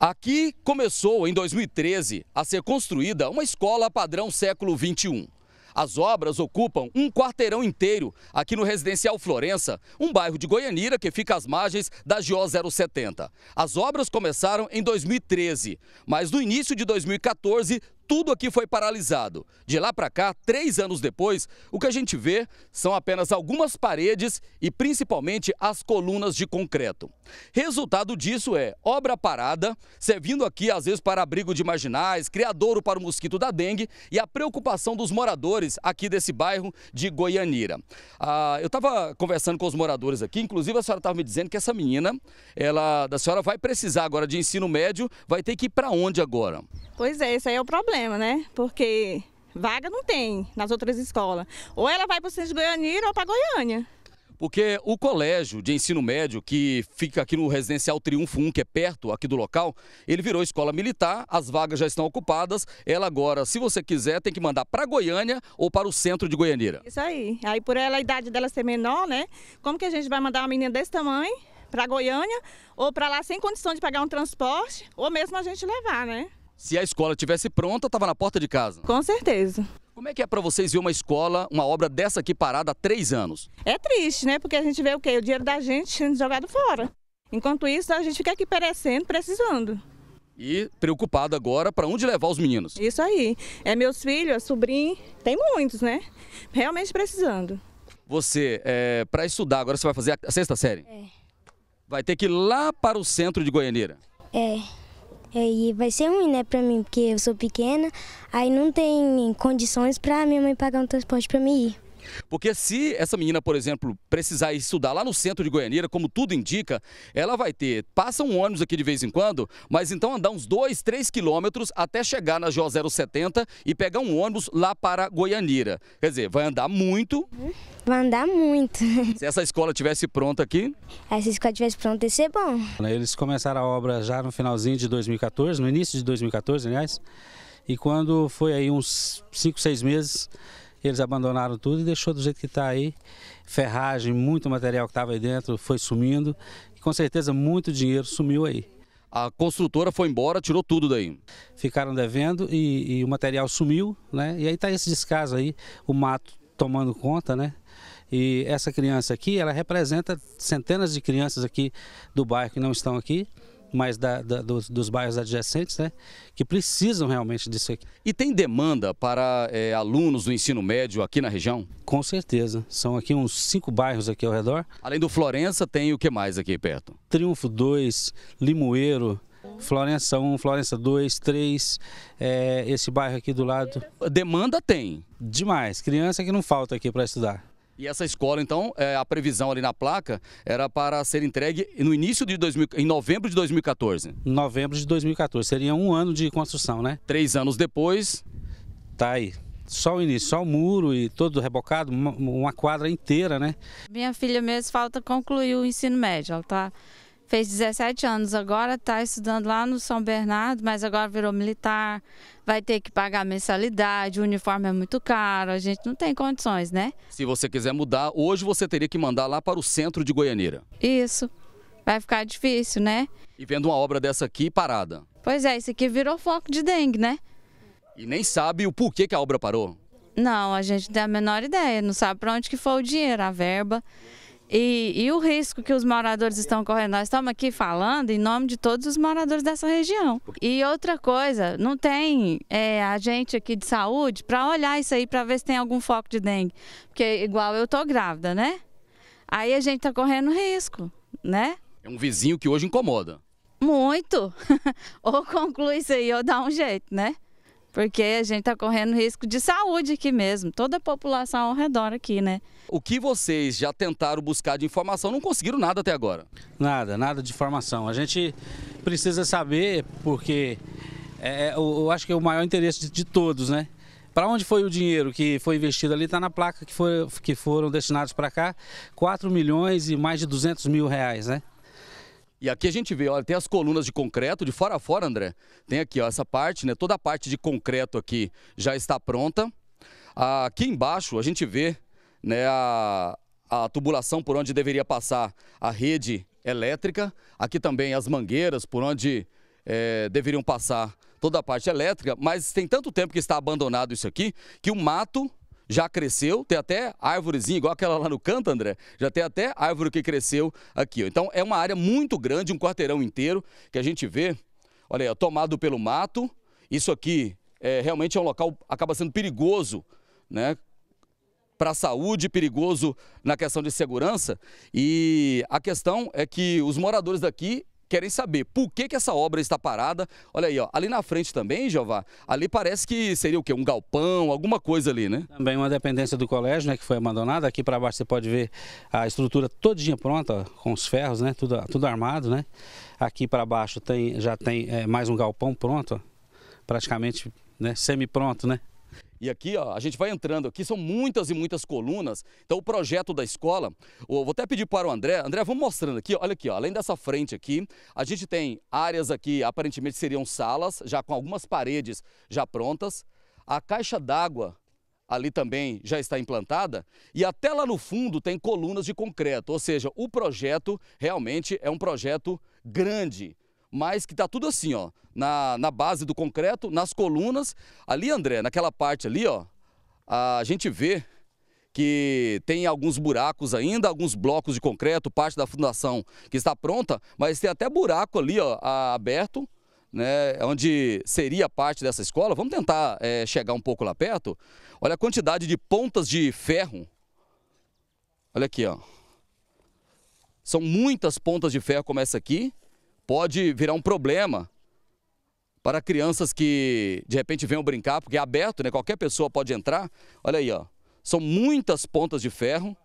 Aqui começou, em 2013, a ser construída uma escola padrão século XXI. As obras ocupam um quarteirão inteiro aqui no Residencial Florença, um bairro de Goianira que fica às margens da GO 070. As obras começaram em 2013, mas no início de 2014 tudo aqui foi paralisado. De lá para cá, três anos depois, o que a gente vê são apenas algumas paredes e principalmente as colunas de concreto. Resultado disso é obra parada, servindo aqui às vezes para abrigo de marginais, criadouro para o mosquito da dengue e a preocupação dos moradores aqui desse bairro de Goianira. Ah, eu estava conversando com os moradores aqui, inclusive a senhora estava me dizendo que essa menina, ela da senhora vai precisar agora de ensino médio, vai ter que ir para onde agora? Pois é, esse aí é o problema problema, né? Porque vaga não tem nas outras escolas. Ou ela vai para o centro de Goiânia ou para Goiânia. Porque o colégio de ensino médio, que fica aqui no Residencial Triunfo 1, que é perto aqui do local, ele virou escola militar, as vagas já estão ocupadas. Ela agora, se você quiser, tem que mandar para Goiânia ou para o centro de Goianeira. Isso aí. Aí por ela a idade dela ser menor, né? Como que a gente vai mandar uma menina desse tamanho para Goiânia ou para lá sem condição de pagar um transporte ou mesmo a gente levar, né? Se a escola tivesse pronta, estava na porta de casa. Com certeza. Como é que é para vocês ver uma escola, uma obra dessa aqui parada há três anos? É triste, né? Porque a gente vê o quê? O dinheiro da gente sendo jogado fora. Enquanto isso, a gente fica aqui perecendo, precisando. E preocupado agora para onde levar os meninos. Isso aí. É meus filhos, a é sobrinha, tem muitos, né? Realmente precisando. Você, é, para estudar, agora você vai fazer a sexta série? É. Vai ter que ir lá para o centro de Goianeira? É. E vai ser ruim, né, para mim, porque eu sou pequena, aí não tem condições para minha mãe pagar um transporte para mim ir. Porque se essa menina, por exemplo, precisar estudar lá no centro de Goianira, como tudo indica, ela vai ter, passa um ônibus aqui de vez em quando, mas então andar uns 2, 3 quilômetros até chegar na Jó 070 e pegar um ônibus lá para Goianira. Quer dizer, vai andar muito. Vai andar muito. Se essa escola tivesse pronta aqui? Se escola tivesse pronta, ia ser bom. Eles começaram a obra já no finalzinho de 2014, no início de 2014, aliás. E quando foi aí uns 5, 6 meses, eles abandonaram tudo e deixou do jeito que está aí. Ferragem, muito material que estava aí dentro foi sumindo e com certeza muito dinheiro sumiu aí. A construtora foi embora, tirou tudo daí. Ficaram devendo e, e o material sumiu, né? E aí está esse descaso aí, o mato tomando conta, né? E essa criança aqui, ela representa centenas de crianças aqui do bairro que não estão aqui mas da, da, dos, dos, bairros adjacentes, né, que precisam realmente disso aqui. E tem demanda para é, alunos do ensino médio aqui na região? Com certeza, são aqui uns cinco bairros aqui ao redor. Além do Florença, tem o que mais aqui perto? Triunfo 2, Limoeiro, Florença 1, Florença 2, 3, é, esse bairro aqui do lado. Demanda tem? Demais, criança que não falta aqui para estudar. E essa escola, então, é, a previsão ali na placa era para ser entregue no início de 2000, em novembro de 2014. Novembro de 2014, seria um ano de construção, né? Três anos depois. Tá aí. Só o início, só o muro e todo rebocado, uma, uma quadra inteira, né? Minha filha mesmo falta concluir o ensino médio, ela tá fez 17 anos agora, está estudando lá no São Bernardo, mas agora virou militar, vai ter que pagar mensalidade, o uniforme é muito caro, a gente não tem condições, né? Se você quiser mudar, hoje você teria que mandar lá para o centro de Goianeira. Isso, vai ficar difícil, né? E vendo uma obra dessa aqui parada. Pois é, isso aqui virou foco de dengue, né? E nem sabe o porquê que a obra parou. Não, a gente não tem a menor ideia, não sabe para onde que foi o dinheiro, a verba. E, e, o risco que os moradores estão correndo, nós estamos aqui falando em nome de todos os moradores dessa região. E outra coisa, não tem é, a gente aqui de saúde para olhar isso aí para ver se tem algum foco de dengue, porque igual eu tô grávida, né? Aí a gente está correndo risco, né? É um vizinho que hoje incomoda. Muito. ou conclui isso aí ou dá um jeito, né? porque a gente está correndo risco de saúde aqui mesmo, toda a população ao redor aqui, né? O que vocês já tentaram buscar de informação, não conseguiram nada até agora? Nada, nada de informação. A gente precisa saber, porque é, é eu acho que é o maior interesse de, de todos, né? Para onde foi o dinheiro que foi investido ali? Está na placa que, foi, que foram destinados para cá, 4 milhões e mais de 200 mil reais, né? E aqui a gente vê, olha, tem as colunas de concreto de fora a fora, André. Tem aqui, ó, essa parte, né? Toda a parte de concreto aqui já está pronta. Aqui embaixo a gente vê, né, a, a tubulação por onde deveria passar a rede elétrica. Aqui também as mangueiras por onde é, deveriam passar toda a parte elétrica. Mas tem tanto tempo que está abandonado isso aqui que o mato já cresceu, tem até árvorezinha, igual aquela lá no canto, André, já tem até árvore que cresceu aqui. Então é uma área muito grande, um quarteirão inteiro, que a gente vê, olha aí, tomado pelo mato. Isso aqui é, realmente é um local, acaba sendo perigoso, né? para a saúde, perigoso na questão de segurança. E a questão é que os moradores daqui querem saber por que, que essa obra está parada. Olha aí, ó, ali na frente também, Jeová, ali parece que seria o quê? Um galpão, alguma coisa ali, né? Também uma dependência do colégio, né, que foi abandonada. Aqui para baixo você pode ver a estrutura todinha pronta, com os ferros, né, tudo, tudo armado, né? Aqui para baixo tem, já tem é, mais um galpão pronto, praticamente né, semi-pronto, né? E aqui, ó, a gente vai entrando aqui, são muitas e muitas colunas. Então, o projeto da escola, eu vou até pedir para o André. André, vamos mostrando aqui, olha aqui, ó, além dessa frente aqui, a gente tem áreas aqui, aparentemente seriam salas, já com algumas paredes já prontas. A caixa d'água ali também já está implantada, e até lá no fundo tem colunas de concreto, ou seja, o projeto realmente é um projeto grande mas que está tudo assim, ó, na, na base do concreto, nas colunas. Ali, André, naquela parte ali, ó, a gente vê que tem alguns buracos ainda, alguns blocos de concreto, parte da fundação que está pronta, mas tem até buraco ali ó, aberto, né, onde seria parte dessa escola. Vamos tentar é, chegar um pouco lá perto. Olha a quantidade de pontas de ferro. Olha aqui, ó. São muitas pontas de ferro como essa aqui pode virar um problema para crianças que de repente venham brincar, porque é aberto, né? qualquer pessoa pode entrar. Olha aí, ó. são muitas pontas de ferro.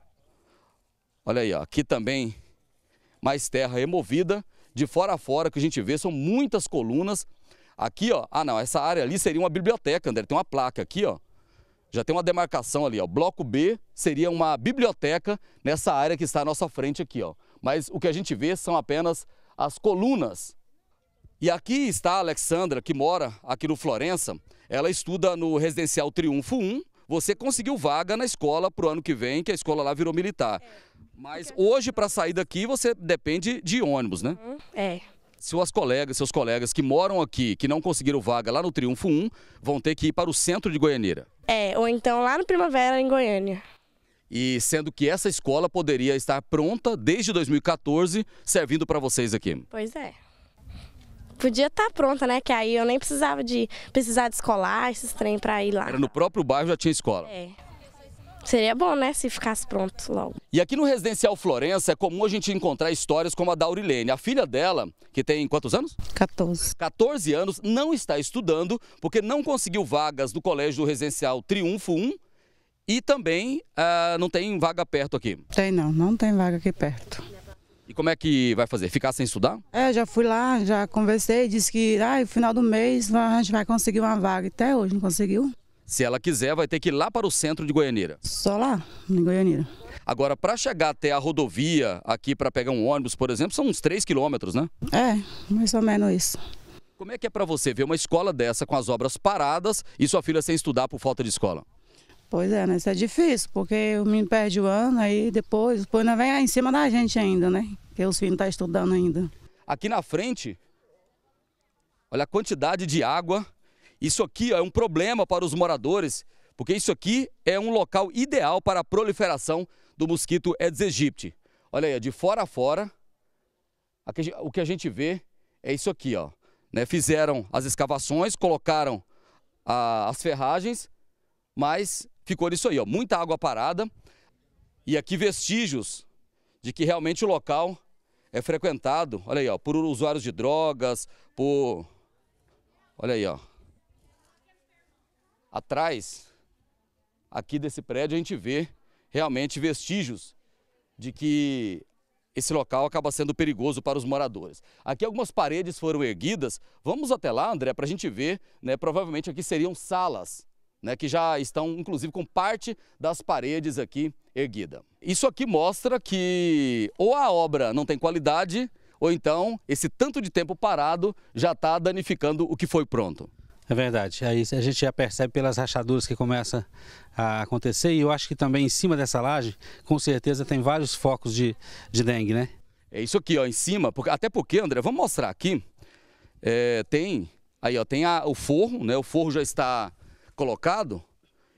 Olha aí, ó. aqui também mais terra removida. De fora a fora que a gente vê são muitas colunas. Aqui, ó, ah não, essa área ali seria uma biblioteca, André, tem uma placa aqui, ó. Já tem uma demarcação ali, ó. Bloco B seria uma biblioteca nessa área que está à nossa frente aqui, ó. Mas o que a gente vê são apenas as colunas. E aqui está a Alexandra, que mora aqui no Florença. Ela estuda no Residencial Triunfo 1. Você conseguiu vaga na escola para o ano que vem, que a escola lá virou militar. É. Mas hoje, para sair daqui, você depende de ônibus, né? Uhum. É. Suas colegas, seus colegas que moram aqui, que não conseguiram vaga lá no Triunfo 1, vão ter que ir para o centro de Goianeira. É, ou então lá no Primavera, em Goiânia e sendo que essa escola poderia estar pronta desde 2014, servindo para vocês aqui. Pois é. Podia estar tá pronta, né? Que aí eu nem precisava de precisar de escolar esses trem para ir lá. Era no próprio bairro já tinha escola. É. Seria bom, né, se ficasse pronto logo. E aqui no Residencial Florença é comum a gente encontrar histórias como a da Aurilene. A filha dela, que tem quantos anos? 14. 14 anos, não está estudando porque não conseguiu vagas no colégio do Residencial Triunfo 1 e também uh, não tem vaga perto aqui? Tem não, não tem vaga aqui perto. E como é que vai fazer? Ficar sem estudar? É, já fui lá, já conversei, disse que ah, no final do mês a gente vai conseguir uma vaga. Até hoje não conseguiu. Se ela quiser, vai ter que ir lá para o centro de Goianeira. Só lá, em Goianeira. Agora, para chegar até a rodovia, aqui para pegar um ônibus, por exemplo, são uns 3 quilômetros, né? É, mais ou menos isso. Como é que é para você ver uma escola dessa com as obras paradas e sua filha sem estudar por falta de escola? Pois é, né? Isso é difícil, porque o menino perde o ano, aí depois, depois não vem em cima da gente ainda, né? Porque os filhos estão tá estudando ainda. Aqui na frente, olha a quantidade de água. Isso aqui ó, é um problema para os moradores, porque isso aqui é um local ideal para a proliferação do mosquito Aedes aegypti. Olha aí, de fora a fora, aqui, o que a gente vê é isso aqui, ó. Né? Fizeram as escavações, colocaram a, as ferragens mas ficou nisso aí, ó, muita água parada e aqui vestígios de que realmente o local é frequentado, olha aí, ó, por usuários de drogas, por Olha aí, ó. Atrás aqui desse prédio a gente vê realmente vestígios de que esse local acaba sendo perigoso para os moradores. Aqui algumas paredes foram erguidas. Vamos até lá, André, para a gente ver. Né? Provavelmente aqui seriam salas né, que já estão inclusive com parte das paredes aqui erguida. Isso aqui mostra que ou a obra não tem qualidade, ou então esse tanto de tempo parado já está danificando o que foi pronto. É verdade. Aí a gente já percebe pelas rachaduras que começa a acontecer e eu acho que também em cima dessa laje, com certeza, tem vários focos de, de dengue, né? É isso aqui, ó, em cima, até porque, André, vamos mostrar aqui. É, tem aí, ó, tem a, o forro, né? O forro já está colocado,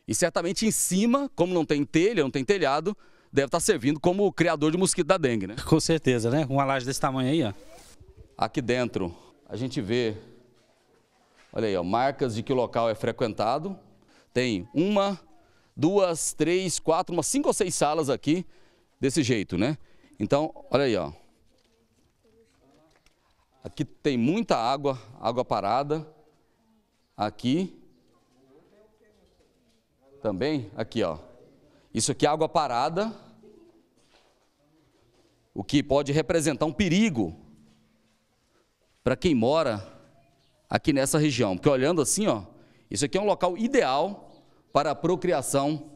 e certamente em cima, como não tem telha, não tem telhado, deve estar tá servindo como criador de mosquito da dengue, né? Com certeza, né? Uma laje desse tamanho aí, ó. Aqui dentro a gente vê, olha aí, ó, marcas de que o local é frequentado. Tem uma, duas, três, quatro, umas cinco ou seis salas aqui desse jeito, né? Então, olha aí, ó. Aqui tem muita água, água parada. Aqui também, aqui ó, isso aqui é água parada, o que pode representar um perigo para quem mora aqui nessa região, porque olhando assim ó, isso aqui é um local ideal para a procriação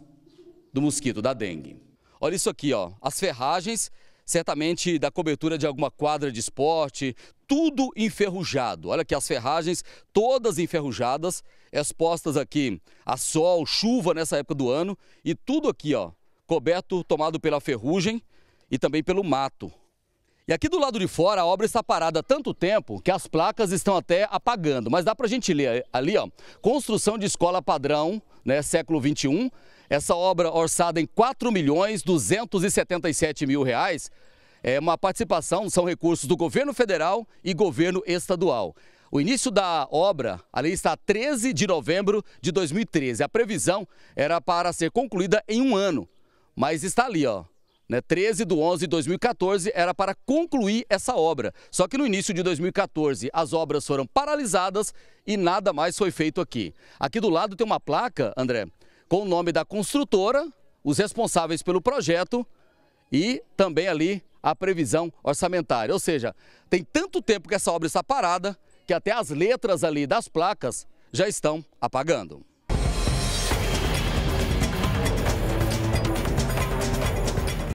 do mosquito da dengue. Olha isso aqui ó, as ferragens certamente da cobertura de alguma quadra de esporte, tudo enferrujado. Olha aqui as ferragens, todas enferrujadas, expostas aqui a sol, chuva nessa época do ano e tudo aqui, ó, coberto, tomado pela ferrugem e também pelo mato. E aqui do lado de fora a obra está parada há tanto tempo que as placas estão até apagando, mas dá para a gente ler ali, ó, construção de escola padrão, né, século 21, essa obra orçada em 4 milhões 277 mil reais é uma participação, são recursos do governo federal e governo estadual. O início da obra ali está 13 de novembro de 2013. A previsão era para ser concluída em um ano, mas está ali, ó. Né, 13 de 11 de 2014 era para concluir essa obra. Só que no início de 2014 as obras foram paralisadas e nada mais foi feito aqui. Aqui do lado tem uma placa, André, com o nome da construtora, os responsáveis pelo projeto e também ali a previsão orçamentária. Ou seja, tem tanto tempo que essa obra está parada que até as letras ali das placas já estão apagando.